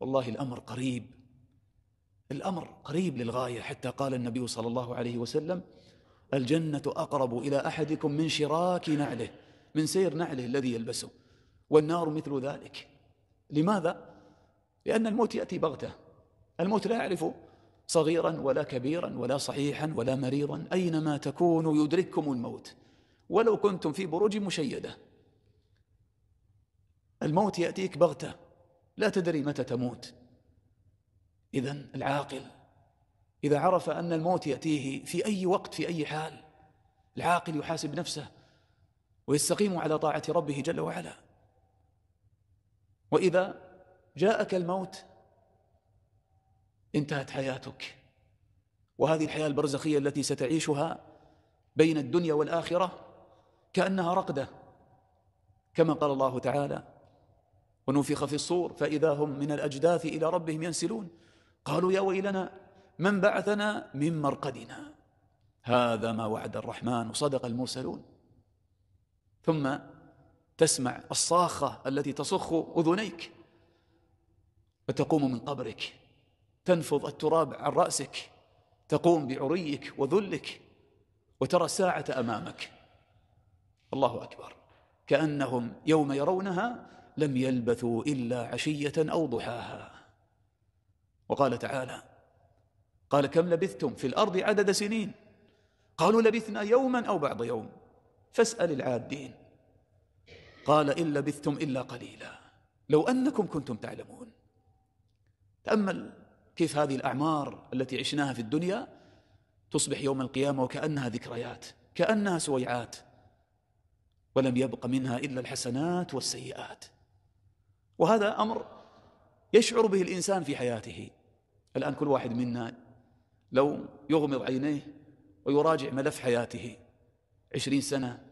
والله الأمر قريب الأمر قريب للغاية حتى قال النبي صلى الله عليه وسلم الجنة أقرب إلى أحدكم من شراك نعله من سير نعله الذي يلبسه والنار مثل ذلك لماذا؟ لأن الموت يأتي بغتة الموت لا يعرف صغيرا ولا كبيرا ولا صحيحا ولا مريضا أينما تكونوا يدرككم الموت ولو كنتم في بروج مشيدة الموت يأتيك بغتة لا تدري متى تموت إذا العاقل إذا عرف أن الموت يأتيه في أي وقت في أي حال العاقل يحاسب نفسه ويستقيم على طاعة ربه جل وعلا وإذا جاءك الموت انتهت حياتك وهذه الحياة البرزخية التي ستعيشها بين الدنيا والآخرة كأنها رقدة كما قال الله تعالى ونفخ في الصور فإذا هم من الأجداث إلى ربهم ينسلون قالوا يا ويلنا من بعثنا من مرقدنا هذا ما وعد الرحمن وصدق المرسلون ثم تسمع الصاخة التي تصخ أذنيك وتقوم من قبرك تنفض التراب عن رأسك تقوم بعريك وذلك وترى الساعة أمامك الله أكبر كأنهم يوم يرونها لم يلبثوا إلا عشية أو ضحاها وقال تعالى قال كم لبثتم في الأرض عدد سنين قالوا لبثنا يوما أو بعض يوم فاسأل العادين قال إن لبثتم إلا قليلا لو أنكم كنتم تعلمون تأمل كيف هذه الأعمار التي عشناها في الدنيا تصبح يوم القيامة وكأنها ذكريات كأنها سويعات ولم يبق منها إلا الحسنات والسيئات وهذا أمر يشعر به الإنسان في حياته الآن كل واحد منا لو يغمض عينيه ويراجع ملف حياته عشرين سنة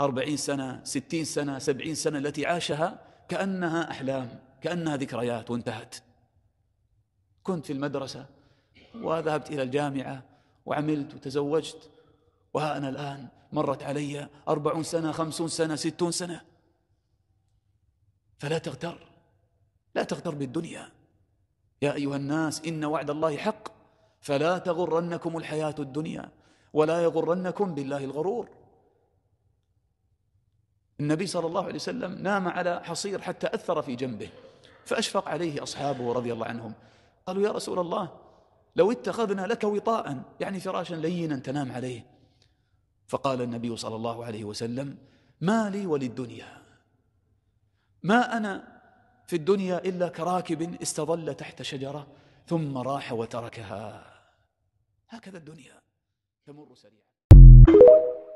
أربعين سنة ستين سنة سبعين سنة التي عاشها كأنها أحلام كأنها ذكريات وانتهت كنت في المدرسة وذهبت إلى الجامعة وعملت وتزوجت وها أنا الآن مرت علي أربعون سنة خمسون سنة ستون سنة فلا تغتر لا تغتر بالدنيا يا أيها الناس إن وعد الله حق فلا تغرنكم الحياة الدنيا ولا يغرنكم بالله الغرور النبي صلى الله عليه وسلم نام على حصير حتى أثر في جنبه فأشفق عليه أصحابه رضي الله عنهم قالوا يا رسول الله لو اتخذنا لك وطاء يعني فراشا لينا تنام عليه فقال النبي صلى الله عليه وسلم ما لي وللدنيا ما أنا في الدنيا إلا كراكب استظل تحت شجرة ثم راح وتركها هكذا الدنيا تمر سريعا